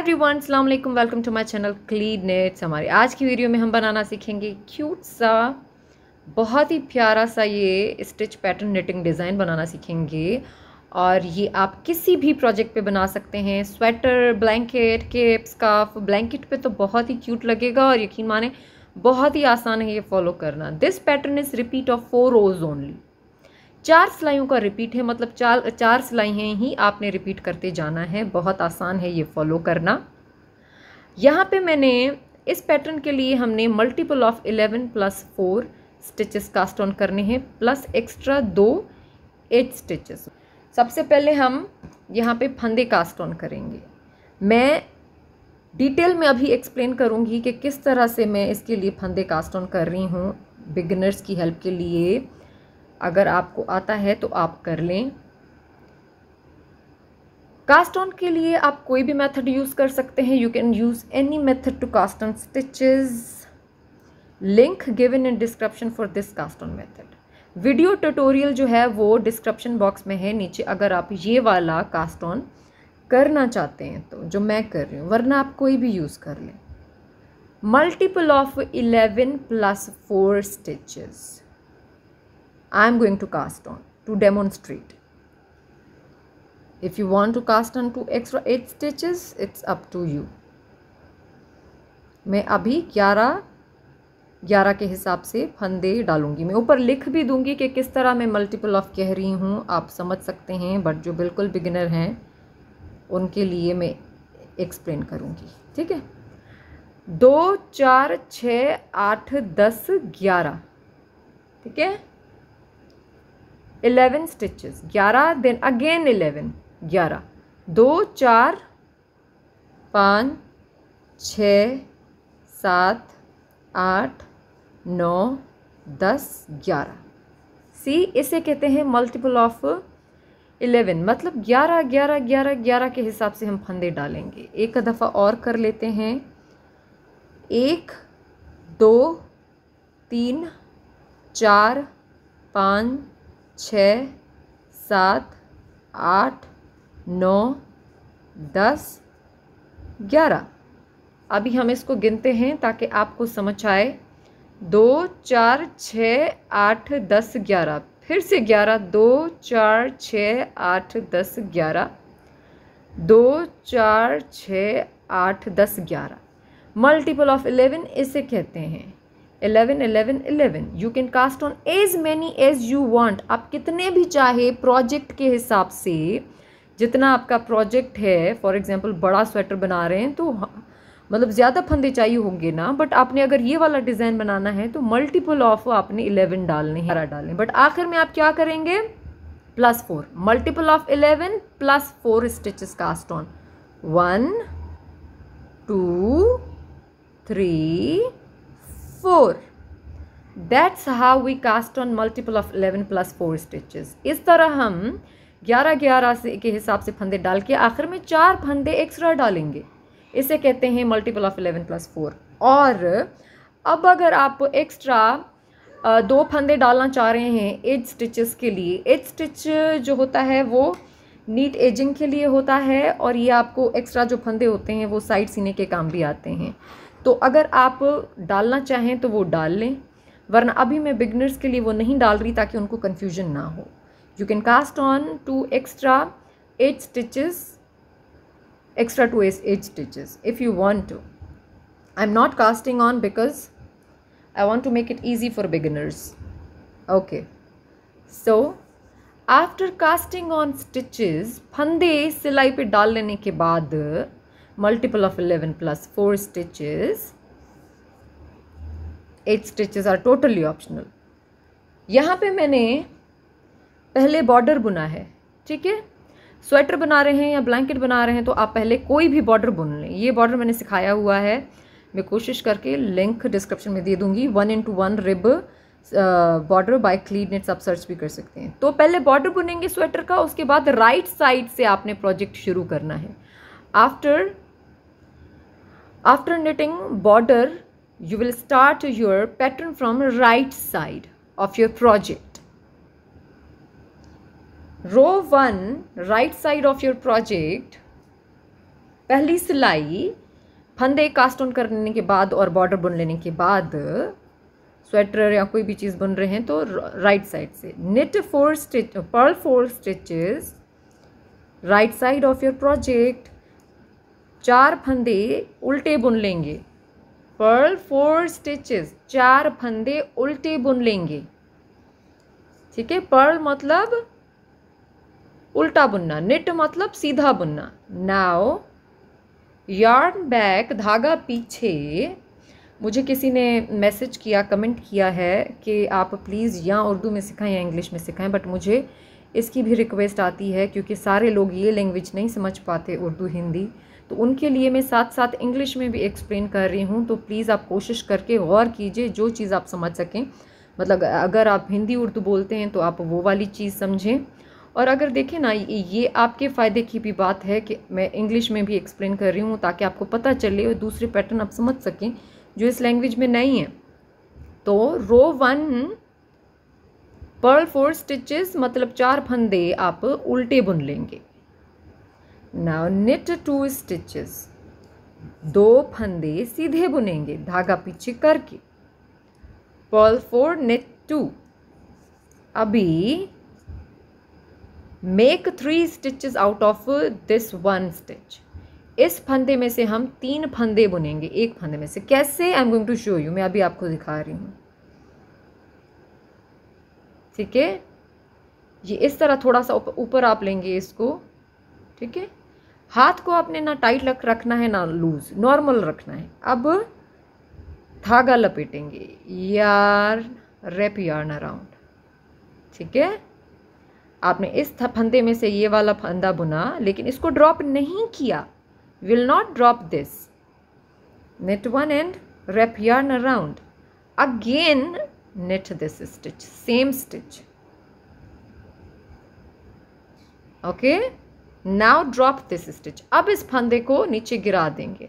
Every one अलैक्म welcome to my channel clean nets हमारे आज की वीडियो में हम बनाना सीखेंगे क्यूट सा बहुत ही प्यारा सा ये स्टिच पैटर्न निटिंग डिज़ाइन बनाना सीखेंगे और ये आप किसी भी प्रोजेक्ट पे बना सकते हैं sweater blanket cape scarf blanket पे तो बहुत ही क्यूट लगेगा और यकीन माने बहुत ही आसान है ये फॉलो करना this pattern is repeat of four rows only चार सिलाइयों का रिपीट है मतलब चार चार सिलाइयाँ ही आपने रिपीट करते जाना है बहुत आसान है ये फॉलो करना यहाँ पे मैंने इस पैटर्न के लिए हमने multiple of eleven plus four stitches cast on करने हैं प्लस एक्स्ट्रा दो एट स्टिचेस सबसे पहले हम यहाँ पे फंदे कास्ट ऑन करेंगे मैं डिटेल में अभी एक्सप्लेन करूँगी कि किस तरह से मैं इसके लिए फंदे कास्ट ऑन कर रही हूँ बिगिनर्स की हेल्प के लिए अगर आपको आता है तो आप कर लें कास्ट ऑन के लिए आप कोई भी मेथड यूज़ कर सकते हैं you can use any method to cast on stitches link given in description for this cast on method video tutorial जो है वो डिस्क्रिप्शन बॉक्स में है नीचे अगर आप ये वाला कास्ट ऑन करना चाहते हैं तो जो मैं कर रही हूँ वरना आप कोई भी यूज़ कर लें multiple of eleven plus four stitches I am going to cast on to demonstrate. If you want to cast on two extra eight stitches, it's up to you. मैं अभी ग्यारह ग्यारह के हिसाब से फंदे डालूंगी मैं ऊपर लिख भी दूंगी कि किस तरह मैं मल्टीपल ऑफ कह रही हूँ आप समझ सकते हैं बट जो बिल्कुल बिगिनर हैं उनके लिए मैं एक्सप्लेन करूँगी ठीक है दो चार छ आठ दस ग्यारह ठीक है एलेवन स्टिचेस ग्यारह देन अगेन इलेवन ग्यारह दो चार पाँच छ सात आठ नौ दस ग्यारह सी इसे कहते हैं मल्टीपल ऑफ एलेवन मतलब ग्यारह ग्यारह ग्यारह ग्यारह के हिसाब से हम फंदे डालेंगे एक दफ़ा और कर लेते हैं एक दो तीन चार पाँच छ सात आठ नौ दस ग्यारह अभी हम इसको गिनते हैं ताकि आपको समझ आए दो चार छ आठ दस ग्यारह फिर से ग्यारह दो चार छ आठ दस ग्यारह दो चार छ आठ दस ग्यारह मल्टीपल ऑफ इलेवन इसे कहते हैं eleven eleven eleven you can cast on as many as you want आप कितने भी चाहे प्रोजेक्ट के हिसाब से जितना आपका प्रोजेक्ट है फॉर एग्जांपल बड़ा स्वेटर बना रहे हैं तो मतलब ज़्यादा फंदे चाहिए होंगे ना बट आपने अगर ये वाला डिज़ाइन बनाना है तो मल्टीपल ऑफ आपने इलेवन डालने हरा डालने बट आखिर में आप क्या करेंगे plus four multiple of eleven plus four stitches cast on one two three four that's how we cast on multiple of eleven plus four stitches इस तरह हम ग्यारह ग्यारह से के हिसाब से फंदे डाल के आखिर में चार फंदे एक्स्ट्रा डालेंगे इसे कहते हैं multiple of eleven plus four और अब अगर आप एक्स्ट्रा दो फंदे डालना चाह रहे हैं एज स्टिचेस के लिए एज स्टिच जो होता है वो नीट एजिंग के लिए होता है और ये आपको एक्स्ट्रा जो फंदे होते हैं वो साइड सीने के काम भी आते हैं तो अगर आप डालना चाहें तो वो डाल लें वरना अभी मैं बिगनर्स के लिए वो नहीं डाल रही ताकि उनको कन्फ्यूजन ना हो you can cast on two extra eight stitches extra two as eight stitches if you want to I am not casting on because I want to make it easy for beginners okay so after casting on stitches फंदे सिलाई पर डाल लेने के बाद multiple of 11 plus 4 stitches 8 stitches are totally optional यहाँ पे मैंने पहले बॉर्डर बुना है ठीक है स्वेटर बना रहे हैं या ब्लैंकेट बना रहे हैं तो आप पहले कोई भी बॉर्डर बुन लें ये बॉर्डर मैंने सिखाया हुआ है मैं कोशिश करके लिंक डिस्क्रिप्शन में दे दूँगी one into one rib border by clean nets आप सर्च भी कर सकते हैं तो पहले बॉर्डर बुनेंगे स्वेटर का उसके बाद राइट साइड से आपने प्रोजेक्ट शुरू करना है after after knitting border you will start your pattern from right side of your project row 1 right side of your project पहली सिलाई फंदे कास्ट ऑन कर लेने के बाद और बॉर्डर बुन लेने के बाद स्वेटर या कोई भी चीज़ बुन रहे हैं तो राइट साइड से knit four stitch purl four stitches right side of your project चार फंदे उल्टे बुन लेंगे पर्ल फोर स्टिचेस चार फंदे उल्टे बुन लेंगे ठीक है पर्ल मतलब उल्टा बुनना निट मतलब सीधा बुनना नाव यार्न बैक धागा पीछे मुझे किसी ने मैसेज किया कमेंट किया है कि आप प्लीज़ या उर्दू में सिखाएं या इंग्लिश में सिखाएं बट मुझे इसकी भी रिक्वेस्ट आती है क्योंकि सारे लोग ये लैंग्वेज नहीं समझ पाते उर्दू हिंदी तो उनके लिए मैं साथ साथ इंग्लिश में भी एक्सप्लेन कर रही हूँ तो प्लीज़ आप कोशिश करके गौर कीजिए जो चीज़ आप समझ सकें मतलब अगर आप हिंदी उर्दू बोलते हैं तो आप वो वाली चीज़ समझें और अगर देखें ना ये आपके फ़ायदे की भी बात है कि मैं इंग्लिश में भी एक्सप्लेन कर रही हूँ ताकि आपको पता चले और दूसरे पैटर्न आप समझ सकें जो इस लैंग्वेज में नहीं है तो row one purl four stitches मतलब चार फंदे आप उल्टे बुन लेंगे नाउ निट टू स्टिचेस दो फंदे सीधे बुनेंगे धागा पीछे करके पॉल फोर निट टू अभी make three stitches out of this one stitch इस फंदे में से हम तीन फंदे बुनेंगे एक फंदे में से कैसे I am going to show you मैं अभी आपको दिखा रही हूँ ठीक है ये इस तरह थोड़ा सा ऊपर आप लेंगे इसको ठीक है हाथ को आपने ना टाइट लग रखना है ना लूज नॉर्मल रखना है अब धागा लपेटेंगे यार रेप यार्न अराउंड ठीक है आपने इस फंदे में से ये वाला फंदा बुना लेकिन इसको ड्रॉप नहीं किया will not drop this knit one and wrap wrap yarn around again knit this stitch same stitch okay now drop this stitch अब इस फंदे को नीचे गिरा देंगे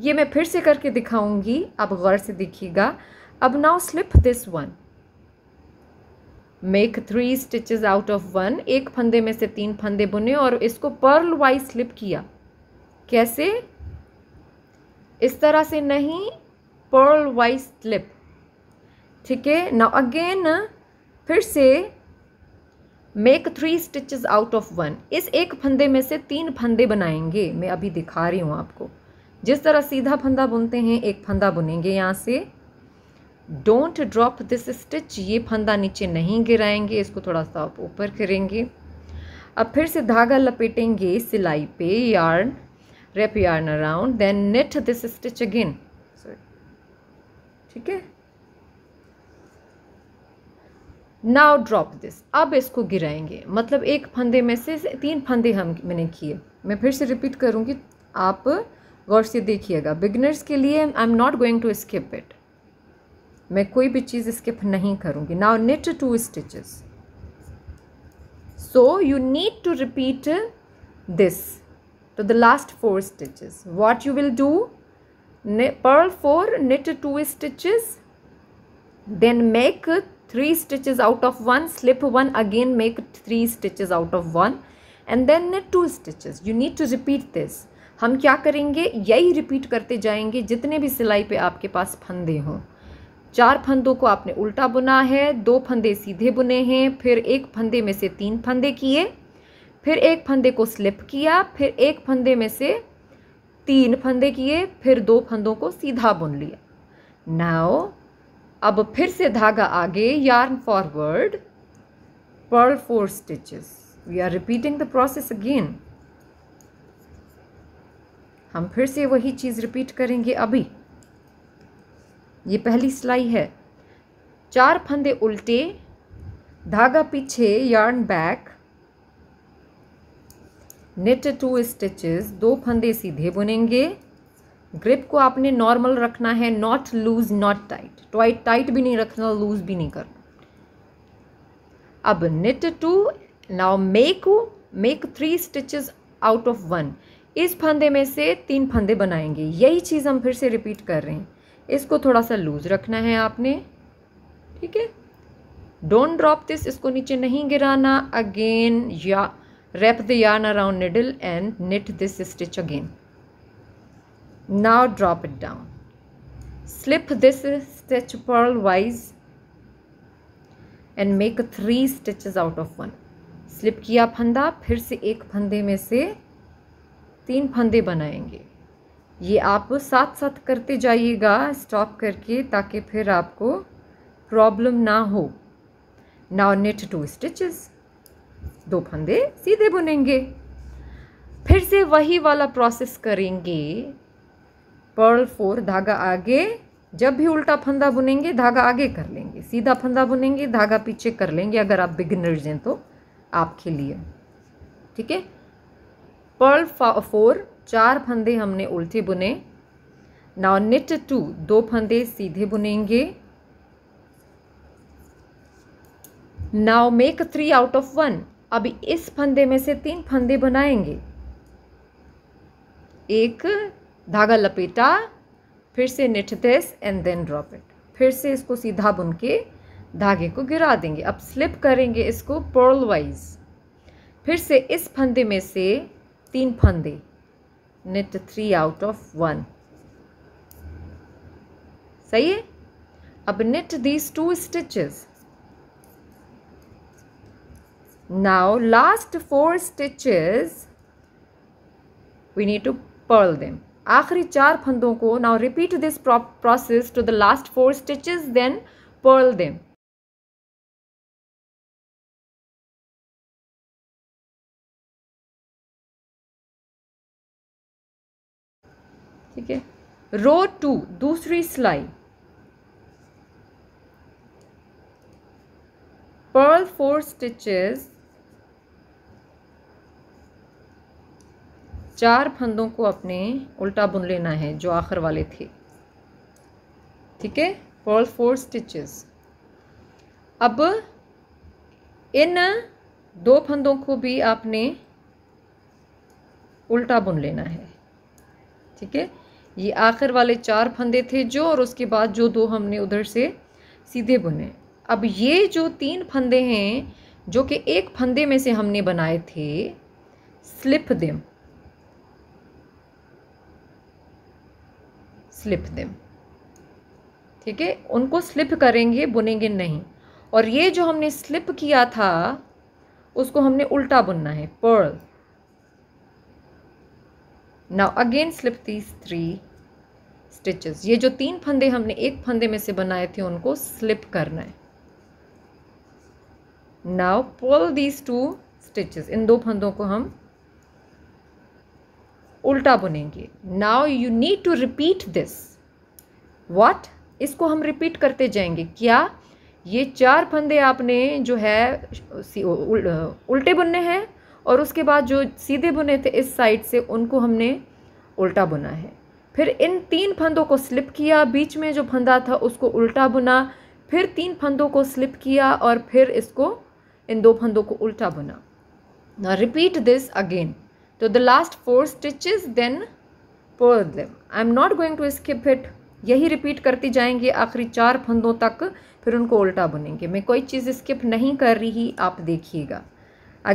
ये मैं फिर से करके दिखाऊंगी अब गौर से देखिएगा अब now slip this one make three stitches out of one एक फंदे में से तीन फंदे बुने और इसको पर्ल वाइज स्लिप किया कैसे इस तरह से नहीं पर्ल वाइज स्लिप ठीक है नाउ अगेन फिर से make three stitches out of one इस एक फंदे में से तीन फंदे बनाएंगे मैं अभी दिखा रही हूँ आपको जिस तरह सीधा फंदा बुनते हैं एक फंदा बुनेंगे यहाँ से डोंट ड्रॉप दिस स्टिच ये फंदा नीचे नहीं गिराएंगे इसको थोड़ा सा आप ऊपर करेंगे अब फिर से धागा लपेटेंगे सिलाई पे yarn wrap yarn around then knit this stitch again sorry ठीक है नाउ ड्रॉप दिस अब इसको गिराएंगे मतलब एक फंदे में से तीन फंदे हम मैंने किए मैं फिर से रिपीट करूँगी आप गौर से देखिएगा बिगनर्स के लिए I am not going to skip it मैं कोई भी चीज़ स्किप नहीं करूँगी now knit two stitches so you need to repeat this to the last four stitches what you will do purl four knit two stitches then make three stitches out of one slip one again make three stitches out of one and then two stitches you need to repeat this हम क्या करेंगे यही repeat करते जाएंगे जितने भी सिलाई पे आपके पास फंदे हों चार फंदों को आपने उल्टा बुना है दो फंदे सीधे बुने हैं फिर एक फंदे में से तीन फंदे किए फिर एक फंदे को स्लिप किया फिर एक फंदे में से तीन फंदे किए फिर दो फंदों को सीधा बुन लिया नाओ अब फिर से धागा आगे yarn forward purl four stitches we are repeating the process again हम फिर से वही चीज़ रिपीट करेंगे अभी ये पहली सिलाई है चार फंदे उल्टे धागा पीछे yarn back knit two stitches दो फंदे सीधे बुनेंगे ग्रिप को आपने नॉर्मल रखना है not loose not tight tight tight भी नहीं रखना लूज भी नहीं करना अब knit two now make make three stitches out of one इस फंदे में से तीन फंदे बनाएंगे यही चीज़ हम फिर से रिपीट कर रहे हैं इसको थोड़ा सा लूज रखना है आपने ठीक है डोंट ड्रॉप दिस इसको नीचे नहीं गिराना अगेन या wrap the yarn around needle and knit this stitch again Now drop it down. Slip this stitch purlwise and make three stitches out of one slip किया फंदा फिर से एक फंदे में से तीन फंदे बनाएंगे ये आप साथ साथ करते जाइएगा स्टॉप करके ताकि फिर आपको प्रॉब्लम ना हो नाउ नेट टू स्टिचेस दो फंदे सीधे बुनेंगे फिर से वही वाला प्रोसेस करेंगे पर्ल फोर धागा आगे जब भी उल्टा फंदा बुनेंगे धागा आगे कर लेंगे सीधा फंदा बुनेंगे धागा पीछे कर लेंगे अगर आप बिगिनर्स हैं तो आपके लिए ठीक है पर्ल फोर चार फंदे हमने उल्टे बुने नाउ निट टू दो फंदे सीधे बुनेंगे now make three out of one अभी इस फंदे में से तीन फंदे बनाएंगे एक धागा लपेटा फिर से knit this and then drop it फिर से इसको सीधा बुन के धागे को गिरा देंगे अब स्लिप करेंगे इसको पर्ल वाइज फिर से इस फंदे में से तीन फंदे knit three out of one सही है अब knit these two stitches now last four stitches we need to purl them आखिरी चार फंदों को now repeat this process to the last four stitches then purl them ठीक है रो टू दूसरी सिलाई पर्ल फोर स्टिचेस चार फंदों को अपने उल्टा बुन लेना है जो आखिर वाले थे ठीक है फॉल फोर स्टिचेस अब इन दो फंदों को भी आपने उल्टा बुन लेना है ठीक है ये आखिर वाले चार फंदे थे जो और उसके बाद जो दो हमने उधर से सीधे बुने अब ये जो तीन फंदे हैं जो कि एक फंदे में से हमने बनाए थे स्लिप दिम स्लिप दें ठीक है उनको स्लिप करेंगे बुनेंगे नहीं और ये जो हमने स्लिप किया था उसको हमने उल्टा बुनना है purl now again slip these three stitches ये जो तीन फंदे हमने एक फंदे में से बनाए थे उनको स्लिप करना है now purl these two stitches इन दो फंदों को हम उल्टा बुनेंगे now you need to repeat this what इसको हम रिपीट करते जाएंगे क्या ये चार फंदे आपने जो है उल्टे बुनने हैं और उसके बाद जो सीधे बुने थे इस साइड से उनको हमने उल्टा बुना है फिर इन तीन फंदों को स्लिप किया बीच में जो फंदा था उसको उल्टा बुना फिर तीन फंदों को स्लिप किया और फिर इसको इन दो फंदों को उल्टा बुना repeat this again to the last four stitches then purl them I am not going to skip it यही रिपीट करती जाएंगे आखिरी चार फंदों तक फिर उनको उल्टा बुनेंगे मैं कोई चीज़ स्किप नहीं कर रही आप देखिएगा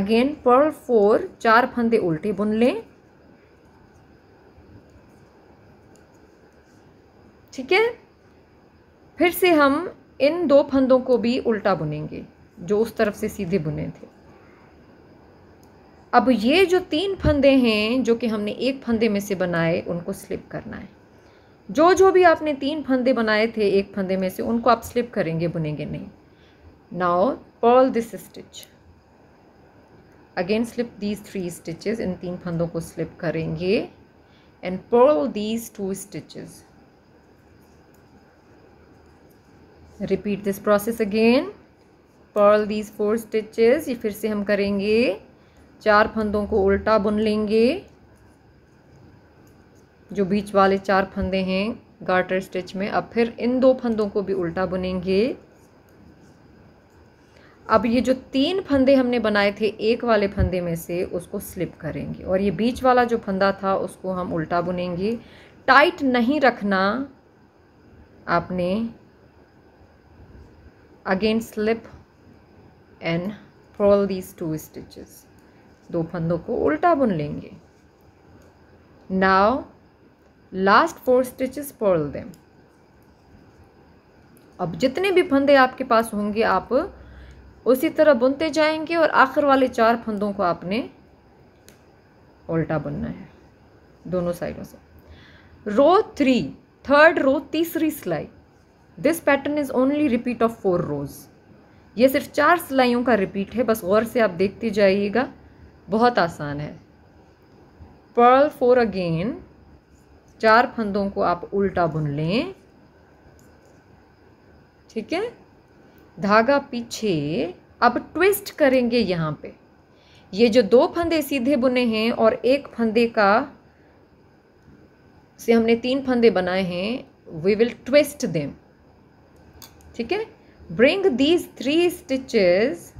अगेन पर्ल फोर चार फंदे उल्टे बुन लें ठीक है फिर से हम इन दो फंदों को भी उल्टा बुनेंगे जो उस तरफ से सीधे बुने थे अब ये जो तीन फंदे हैं जो कि हमने एक फंदे में से बनाए उनको स्लिप करना है जो जो भी आपने तीन फंदे बनाए थे एक फंदे में से उनको आप स्लिप करेंगे बुनेंगे नहीं now purl this stitch again slip these three stitches इन तीन फंदों को स्लिप करेंगे and purl these two stitches repeat this process again purl these four stitches ये फिर से हम करेंगे चार फंदों को उल्टा बुन लेंगे जो बीच वाले चार फंदे हैं गार्टर स्टिच में अब फिर इन दो फंदों को भी उल्टा बुनेंगे अब ये जो तीन फंदे हमने बनाए थे एक वाले फंदे में से उसको स्लिप करेंगे और ये बीच वाला जो फंदा था उसको हम उल्टा बुनेंगे टाइट नहीं रखना आपने again slip and purl these two stitches दो फंदों को उल्टा बुन लेंगे now last four stitches purl them अब जितने भी फंदे आपके पास होंगे आप उसी तरह बुनते जाएंगे और आखिर वाले चार फंदों को आपने उल्टा बुनना है दोनों साइडों से रो थ्री थर्ड रो तीसरी सिलाई this pattern is only repeat of four rows ये सिर्फ चार सिलाइयों का रिपीट है बस गौर से आप देखते जाइएगा बहुत आसान है पर्ल फोर अगेन चार फंदों को आप उल्टा बुन लें ठीक है धागा पीछे अब ट्विस्ट करेंगे यहाँ पे ये जो दो फंदे सीधे बुने हैं और एक फंदे का से हमने तीन फंदे बनाए हैं वी विल ट्विस्ट देम ठीक है ब्रिंग दीज थ्री स्टिचेज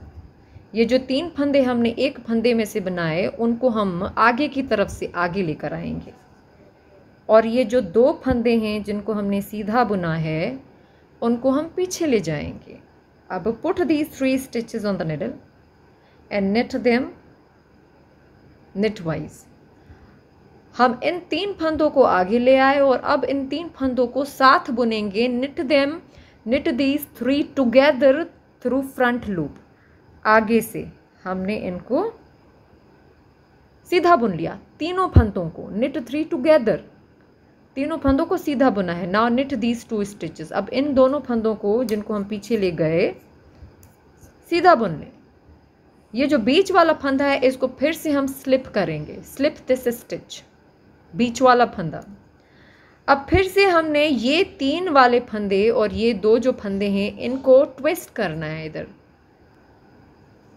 ये जो तीन फंदे हमने एक फंदे में से बनाए उनको हम आगे की तरफ से आगे लेकर आएंगे और ये जो दो फंदे हैं जिनको हमने सीधा बुना है उनको हम पीछे ले जाएंगे अब put these three stitches on the needle and knit them knitwise हम इन तीन फंदों को आगे ले आए और अब इन तीन फंदों को साथ बुनेंगे knit them knit these three together through front loop आगे से हमने इनको सीधा बुन लिया तीनों फंदों को निट थ्री टुगेदर तीनों फंदों को सीधा बुना है now knit these two stitches अब इन दोनों फंदों को जिनको हम पीछे ले गए सीधा बुन लें ये जो बीच वाला फंदा है इसको फिर से हम स्लिप करेंगे स्लिप दिस स्टिच बीच वाला फंदा अब फिर से हमने ये तीन वाले फंदे और ये दो जो फंदे हैं इनको ट्विस्ट करना है इधर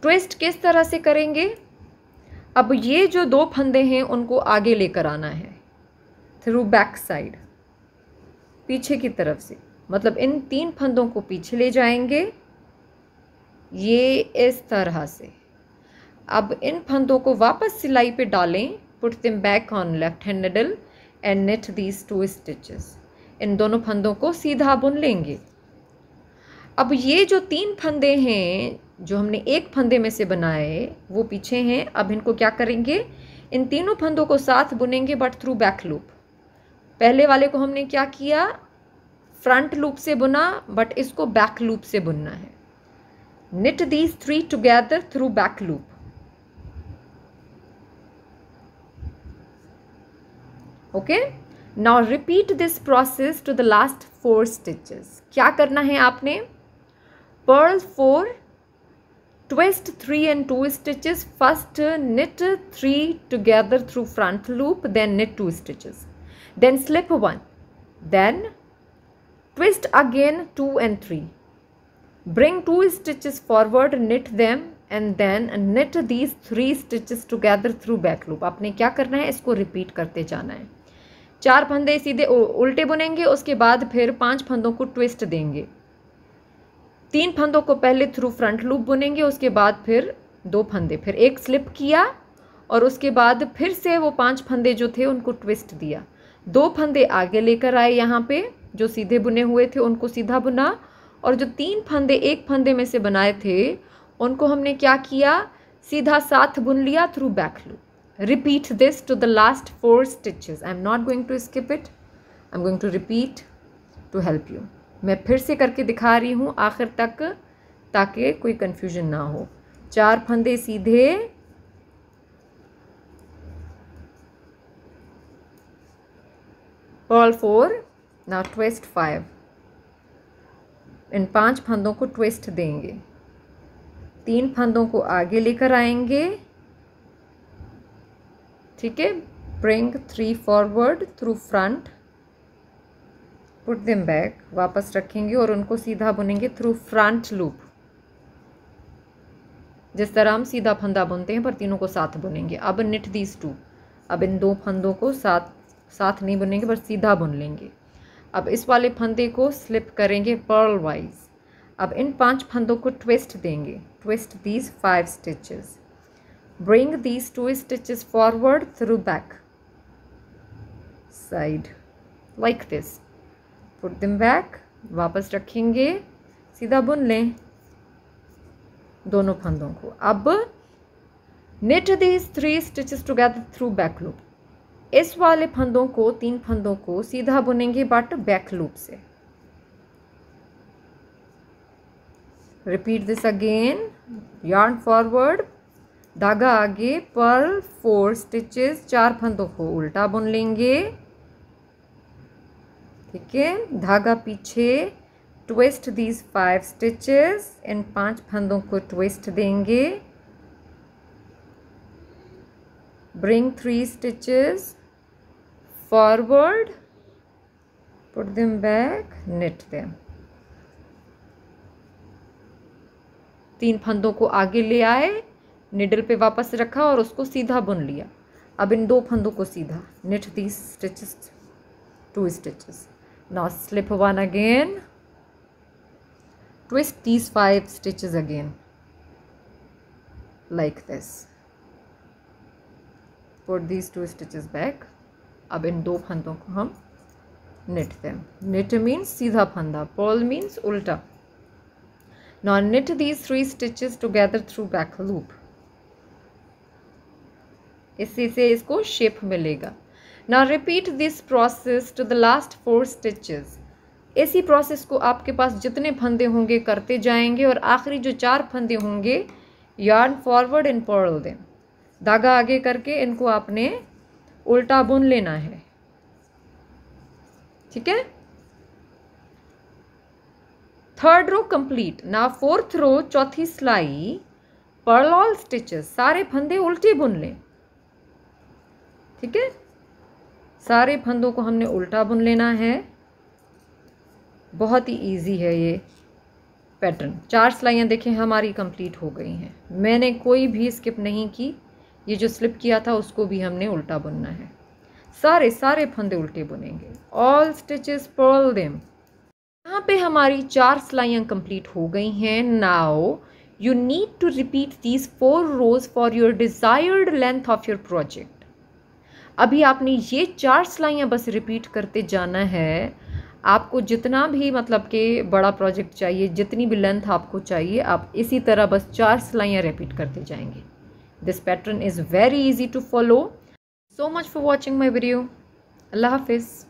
ट्विस्ट किस तरह से करेंगे अब ये जो दो फंदे हैं उनको आगे लेकर आना है थ्रू बैक साइड पीछे की तरफ से मतलब इन तीन फंदों को पीछे ले जाएंगे ये इस तरह से अब इन फंदों को वापस सिलाई पे डालें put them back on left hand needle and knit these two stitches इन दोनों फंदों को सीधा बुन लेंगे अब ये जो तीन फंदे हैं जो हमने एक फंदे में से बनाए वो पीछे हैं अब इनको क्या करेंगे इन तीनों फंदों को साथ बुनेंगे बट थ्रू बैक लूप पहले वाले को हमने क्या किया फ्रंट लूप से बुना बट इसको बैक लूप से बुनना है knit these three together through back loop okay now repeat this process to the last four stitches क्या करना है आपने purl four twist 3 and 2 stitches first knit 3 together through front loop then knit 2 stitches then slip 1 then twist again 2 and 3 bring 2 stitches forward knit them and then knit these three stitches together through back loop आपने क्या करना है इसको repeat करते जाना है चार फंदे सीधे उल्टे बुनेंगे उसके बाद फिर पांच फंदों को ट्विस्ट देंगे तीन फंदों को पहले थ्रू फ्रंट लूप बुनेंगे उसके बाद फिर दो फंदे फिर एक स्लिप किया और उसके बाद फिर से वो पांच फंदे जो थे उनको ट्विस्ट दिया दो फंदे आगे लेकर आए यहाँ पे जो सीधे बुने हुए थे उनको सीधा बुना और जो तीन फंदे एक फंदे में से बनाए थे उनको हमने क्या किया सीधा साथ बुन लिया through back loop repeat this to the last four stitches I am not going to skip it I am going to repeat to help you मैं फिर से करके दिखा रही हूँ आखिर तक ताकि कोई कन्फ्यूजन ना हो चार फंदे सीधे ऑल फोर ना ट्वेस्ट फाइव इन पांच फंदों को ट्विस्ट देंगे तीन फंदों को आगे लेकर आएंगे ठीक है bring three forward through front put them back वापस रखेंगे और उनको सीधा बुनेंगे थ्रू फ्रंट लूप जिस तरह हम सीधा फंदा बुनते हैं पर तीनों को साथ बुनेंगे अब निट दीज टू अब इन दो फंदों को साथ साथ नहीं बुनेंगे पर सीधा बुन लेंगे अब इस वाले फंदे को स्लिप करेंगे पर्ल वाइज अब इन पांच फंदों को ट्विस्ट देंगे twist these five stitches bring these two stitches forward through back side like this put them back वापस रखेंगे सीधा बुन लें दोनों फंदों को अब knit these three stitches together through back loop इस वाले फंदों को तीन फंदों को सीधा बुनेंगे बट बैक लूप से repeat this again yarn forward धागा आगे पर फोर स्टिचेस चार फंदों को उल्टा बुन लेंगे ठीक है धागा पीछे ट्विस्ट दीज फाइव स्टिचेस इन पांच फंदों को ट्विस्ट देंगे bring three stitches forward put them back knit them तीन फंदों को आगे ले आए निडल पे वापस रखा और उसको सीधा बुन लिया अब इन दो फंदों को सीधा knit the stitches two stitches now slip one again twist these five stitches again like this put these two stitches back अब इन दो फंदों को हम knit them knit means सीधा फंदा purl means उल्टा now knit these three stitches together through back loop इससे इसको शेप मिलेगा ना repeat this process to the last four stitches ऐसी प्रोसेस को आपके पास जितने फंदे होंगे करते जाएंगे और आखिरी जो चार फंदे होंगे यार्न फॉरवर्ड एंड पर्ल दें धागा आगे करके इनको आपने उल्टा बुन लेना है ठीक है थर्ड रो कंप्लीट ना फोर्थ रो चौथी सिलाई पर्ल ऑल स्टिचेस सारे फंदे उल्टे बुन लें ठीक है सारे फंदों को हमने उल्टा बुन लेना है बहुत ही इजी है ये पैटर्न चार सिलाइयाँ देखें हमारी कंप्लीट हो गई हैं मैंने कोई भी स्किप नहीं की ये जो स्लिप किया था उसको भी हमने उल्टा बुनना है सारे सारे फंदे उल्टे बुनेंगे ऑल स्टिचेस पर्ल देम यहाँ पे हमारी चार सिलाइयाँ कंप्लीट हो गई हैं now you need to repeat these four rows for your desired length of your project अभी आपने ये चार सिलाइयाँ बस रिपीट करते जाना है आपको जितना भी मतलब कि बड़ा प्रोजेक्ट चाहिए जितनी भी लेंथ आपको चाहिए आप इसी तरह बस चार सिलाइयाँ रिपीट करते जाएंगे this pattern is very easy to follow so much for watching my video अल्लाह हाफिज़